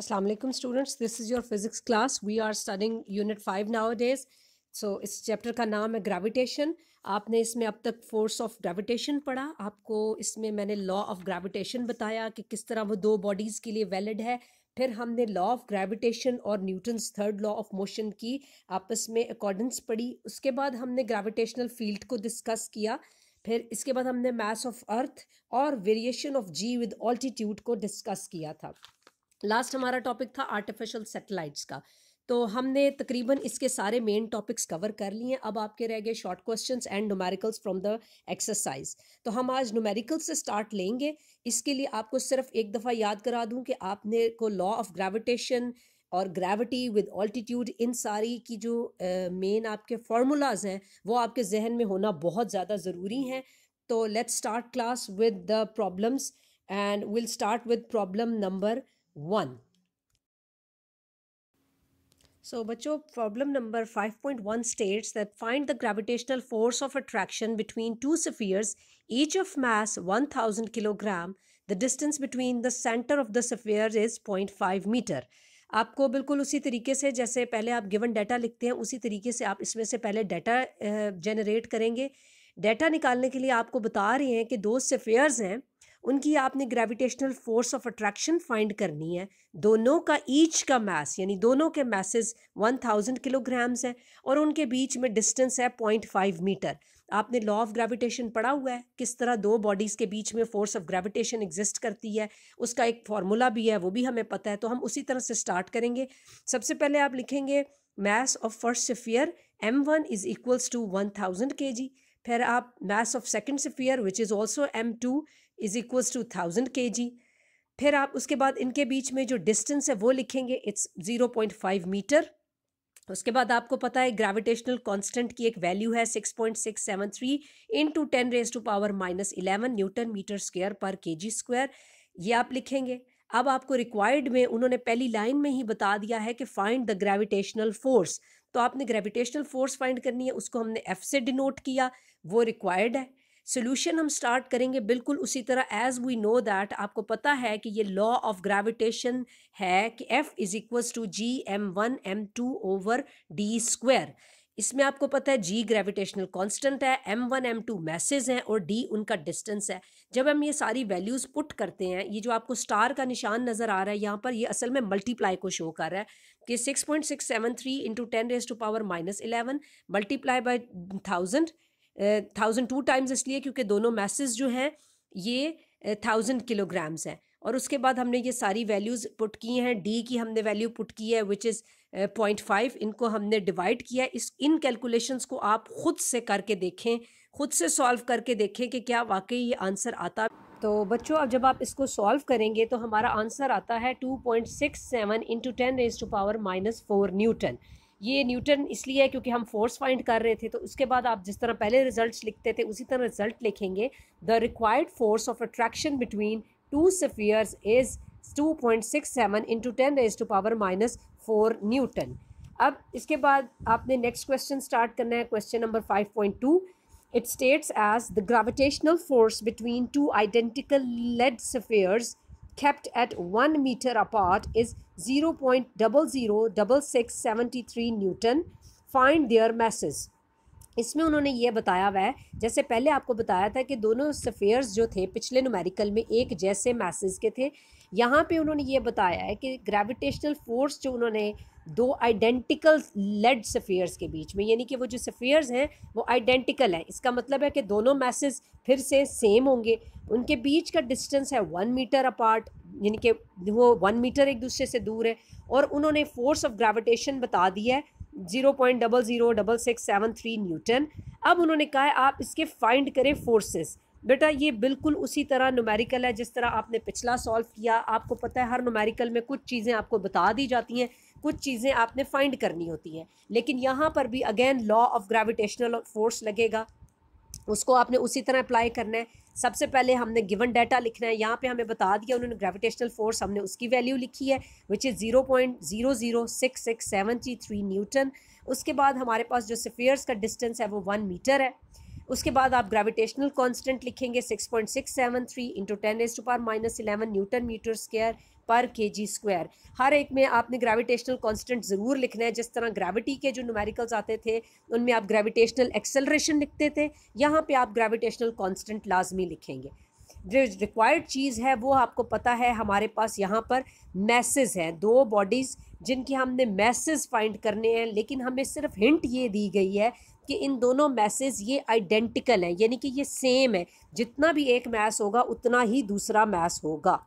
Aslam students this is your physics class we are are unit five 5 days so इस chapter का नाम है gravitation आपने इसमें अब तक फोर्स ऑफ ग्रेविटेशन पढ़ा आपको इसमें मैंने लॉ ऑफ ग्रेविटेशन बताया कि किस तरह वो दो बॉडीज़ के लिए वैलिड है फिर हमने लॉ ऑफ ग्रेविटेशन और Newton's third law of motion की आपस में अकॉर्डेंस पढ़ी उसके बाद हमने ग्रेविटेशनल फील्ड को डिस्कस किया फिर इसके बाद हमने मैस ऑफ अर्थ और variation of g with altitude को डिस्कस किया था लास्ट हमारा टॉपिक था आर्टिफिशियल सेटेलाइट्स का तो हमने तकरीबन इसके सारे मेन टॉपिक्स कवर कर लिए हैं अब आपके रह गए short questions and numericals from the exercise तो हम आज नुमेरिकल से स्टार्ट लेंगे इसके लिए आपको सिर्फ एक दफ़ा याद करा दूं कि आपने को लॉ ऑफ ग्रेविटेशन और ग्रेविटी विद ऑल्टीट्यूड इन सारी की जो मेन आपके फार्मूलाज हैं वो आपके जहन में होना बहुत ज़्यादा ज़रूरी हैं तो let's start class with the problems and will start with problem number one so बच्चों problem number 5.1 states that find the gravitational force of attraction between two spheres each of mass 1000 kilogram the distance between the centre of the sphere is 0.5 metre आपको बिल्कुल उसी तरीके से जैसे पहले आप given data लिखते हैं उसी तरीके से आप इसमें से पहले डाटा जनरेट करेंगे डाटा निकालने के लिए आपको बता रहे हैं कि दो सफेयर्स हैं उनकी आपने gravitational force of attraction find करनी है दोनों का ईच का मास यानी दोनों के मैसेज 1000 किलोग्राम्स हैं और उनके बीच में डिस्टेंस है 0.5 मीटर आपने लॉ ऑफ ग्रेविटेशन पढ़ा हुआ है किस तरह दो बॉडीज़ के बीच में फोर्स ऑफ ग्रेविटेशन एग्जिस्ट करती है उसका एक फार्मूला भी है वो भी हमें पता है तो हम उसी तरह से स्टार्ट करेंगे सबसे पहले आप लिखेंगे mass of first sphere M one is equals to one thousand K G फिर आप mass of second sphere which is also M two is equals to thousand K G फिर आप उसके बाद इनके बीच में जो डिस्टेंस है वो लिखेंगे it's zero point five metre उसके बाद आपको पता है ग्रेविटेशनल कांस्टेंट की एक वैल्यू है six six point seven three into ten raise to power minus eleven newton metre square per K ji square ये आप लिखेंगे अब आपको रिक्वायर्ड में उन्होंने पहली लाइन में ही बता दिया है कि फाइंड द ग्रेविटेशनल फोर्स तो आपने ग्रेविटेशनल फोर्स फाइंड करनी है उसको हमने एफ से डिनोट किया वो रिक्वायर्ड है सोल्यूशन हम स्टार्ट करेंगे बिल्कुल उसी तरह एज वी नो दैट आपको पता है कि ये लॉ ऑफ ग्रेविटेशन है कि F is equals to G M one M two over D square इसमें आपको पता है जी ग्रेविटेशनल कांस्टेंट है M one M two masses हैं और डी उनका डिस्टेंस है जब हम ये सारी वैल्यूज़ पुट करते हैं ये जो आपको स्टार का निशान नज़र आ रहा है यहाँ पर ये असल में मल्टीप्लाई को शो कर रहा है कि six point six seven three into ten raise to power minus eleven multiply by thousand thousand two times इसलिए क्योंकि दोनों मैसेज जो हैं ये थाउजेंड किलोग्राम्स हैं और उसके बाद हमने ये सारी वैल्यूज़ पुट की हैं डी की हमने वैल्यू पुट की है विच इज़ पॉइंट फाइव इनको हमने डिवाइड किया इस इन कैलकुलेशंस को आप खुद से करके देखें खुद से सॉल्व करके देखें कि क्या वाकई ये आंसर आता तो बच्चों अब जब आप इसको सॉल्व करेंगे तो हमारा आंसर आता है two point six seven into ten raise to power minus four newton ये न्यूटन इसलिए है क्योंकि हम फोर्स फाइंड कर रहे थे तो उसके बाद आप जिस तरह पहले रिजल्ट लिखते थे उसी तरह रिजल्ट लिखेंगे the required force of attraction between two spheres is 2.67 point six seven into ten raise to power minus four newton अब इसके बाद आपने नेक्स्ट क्वेश्चन स्टार्ट करना है question number five point two it states as the gravitational force between two identical lead spheres kept at 1 meter apart is 0.006673 newton find their masses इसमें उन्होंने ये बताया हुआ है जैसे पहले आपको बताया था कि दोनों सफ़ेयर्स जो थे पिछले नुमेरिकल में एक जैसे मैसेज के थे यहाँ पे उन्होंने ये बताया है कि ग्रेविटेशनल फोर्स जो उन्होंने दो आइडेंटिकल लेड सफ़ेयर्स के बीच में यानी कि वो जो सफ़ेयर्स हैं वो आइडेंटिकल हैं इसका मतलब है कि दोनों मैसेज फिर से सेम होंगे उनके बीच का डिस्टेंस है वन मीटर अपार्ट यानी कि वो वन मीटर एक दूसरे से दूर है और उन्होंने फोर्स ऑफ ग्रेविटेशन बता दिया है zero point double zero double six seven three newton अब उन्होंने कहा है आप इसके फाइंड करें फोर्सेस बेटा ये बिल्कुल उसी तरह नुमेरिकल है जिस तरह आपने पिछला सॉल्व किया आपको पता है हर नुमेरिकल में कुछ चीज़ें आपको बता दी जाती हैं कुछ चीज़ें आपने फाइंड करनी होती हैं लेकिन यहाँ पर भी again law of gravitational force लगेगा उसको आपने उसी तरह अप्लाई करना है सबसे पहले हमने गिवन डाटा लिखना है यहाँ पे हमें बता दिया उन्होंने ग्रेविटेशनल फोर्स हमने उसकी वैल्यू लिखी है which is zero point zero zero six six seven three newton उसके बाद हमारे पास जो सफ़ेयर्स का डिस्टेंस है वो वन मीटर है उसके बाद आप ग्रेविटेशनल कांस्टेंट लिखेंगे 6.673 point six seven three into ten raise to power minus eleven newton metre square per K ji square हर एक में आपने ग्रेविटेशनल कांस्टेंट ज़रूर लिखना है जिस तरह ग्रेविटी के जो न्यूमेरिकल्स आते थे उनमें आप ग्रेविटेशनल एक्सेलरेशन लिखते थे यहाँ पर आप ग्रेविटेशनल कॉन्सटेंट लाजमी लिखेंगे जो रिक्वायर्ड चीज़ है वो आपको पता है हमारे पास यहाँ पर मैसेज हैं दो बॉडीज़ जिनके हमने मैसेज फाइंड करने हैं लेकिन हमें सिर्फ हिंट ये दी गई है कि इन दोनों मैसेज ये आइडेंटिकल हैं यानी कि ये सेम है जितना भी एक मैस होगा उतना ही दूसरा मैस होगा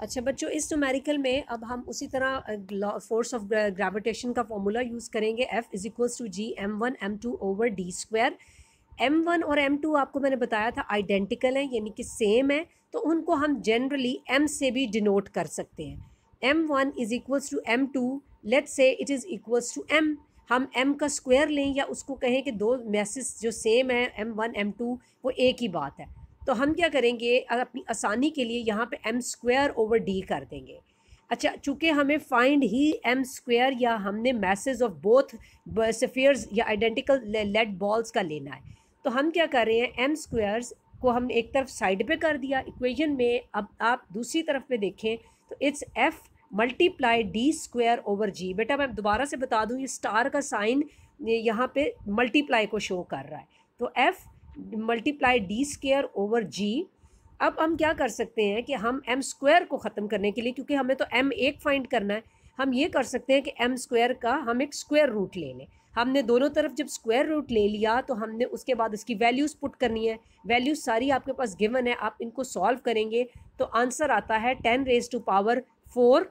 अच्छा बच्चों इस न्यूमेरिकल में अब हम उसी तरह फोर्स ऑफ ग्रेविटेशन का फॉर्मूला यूज़ करेंगे F is equals to G M one M two over D square M one और एम टू आपको मैंने बताया था आइडेंटिकल हैं यानी कि सेम है तो उनको हम जनरली एम से भी डिनोट कर सकते हैं M one is equals to M two let say it is equals to M हम एम का स्क्वायर लें या उसको कहें कि दो मैसेज जो सेम है एम वन एम टू वो एक ही बात है तो हम क्या करेंगे अपनी आसानी के लिए यहाँ पे एम स्क्वायर ओवर डी कर देंगे अच्छा चूँकि हमें फाइंड ही एम स्क्वायर या हमने मैसेज ऑफ बोथ सफ़ेयर्स या आइडेंटिकल लेड बॉल्स का लेना है तो हम क्या कर रहे हैं एम स्क्वायर्स को हमने एक तरफ साइड पे कर दिया इक्वेशन में अब आप दूसरी तरफ पे देखें तो it's F multiply D square over G बेटा मैं दोबारा से बता दूँ ये स्टार का साइन यहाँ पे मल्टीप्लाई को शो कर रहा है तो F multiply D square over G अब हम क्या कर सकते हैं कि हम एम स्क्वायर को ख़त्म करने के लिए क्योंकि हमें तो एम एक फाइंड करना है हम ये कर सकते हैं कि एम स्क्वायर का हम एक स्क्वायर रूट ले लें हमने दोनों तरफ जब स्क्वायर रूट ले लिया तो हमने उसके बाद उसकी वैल्यूज़ पुट करनी है वैल्यूज़ सारी आपके पास गिवन है आप इनको सॉल्व करेंगे तो आंसर आता है ten raise to power four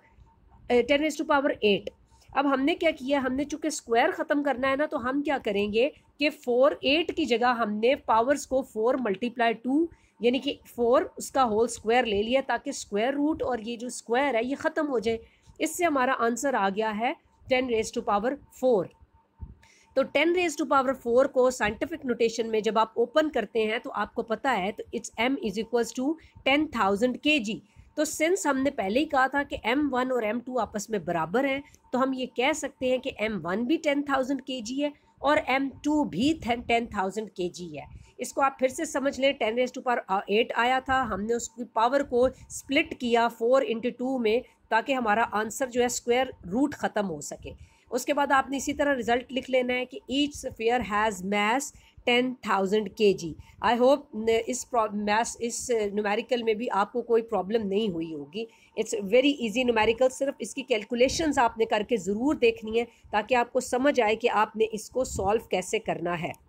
ten raise to power eight अब हमने क्या किया हमने चूंकि स्क्वायर ख़त्म करना है ना तो हम क्या करेंगे कि फोर एट की जगह हमने पावर्स को फोर मल्टीप्लाई टू यानी कि फोर उसका होल स्क्वायर ले लिया ताकि स्क्वायर रूट और ये जो स्क्वायर है ये ख़त्म हो जाए इससे हमारा आंसर आ गया है ten raise to power four तो ten raise to power four को साइंटिफिक नोटेशन में जब आप ओपन करते हैं तो आपको पता है तो it's M is equals to ten thousand K G तो सिंस हमने पहले ही कहा था कि एम वन और एम टू आपस में बराबर हैं तो हम ये कह सकते हैं कि एम वन भी टेन थाउजेंड के जी है और एम टू भी टेन थाउजेंड के जी है इसको आप फिर से समझ लें ten raise to power eight आया था हमने उसकी पावर को स्प्लिट किया फोर इंटू टू में ताकि हमारा आंसर जो है स्क्वायर रूट ख़त्म हो सके उसके बाद आपने इसी तरह रिजल्ट लिख लेना है कि each sphere has mass ten thousand K G I hope इस मैस इस न्यूमेरिकल में भी आपको कोई प्रॉब्लम नहीं हुई होगी इट्स वेरी इजी न्यूमेरिकल सिर्फ इसकी कैलकुलेशंस आपने करके ज़रूर देखनी है ताकि आपको समझ आए कि आपने इसको सॉल्व कैसे करना है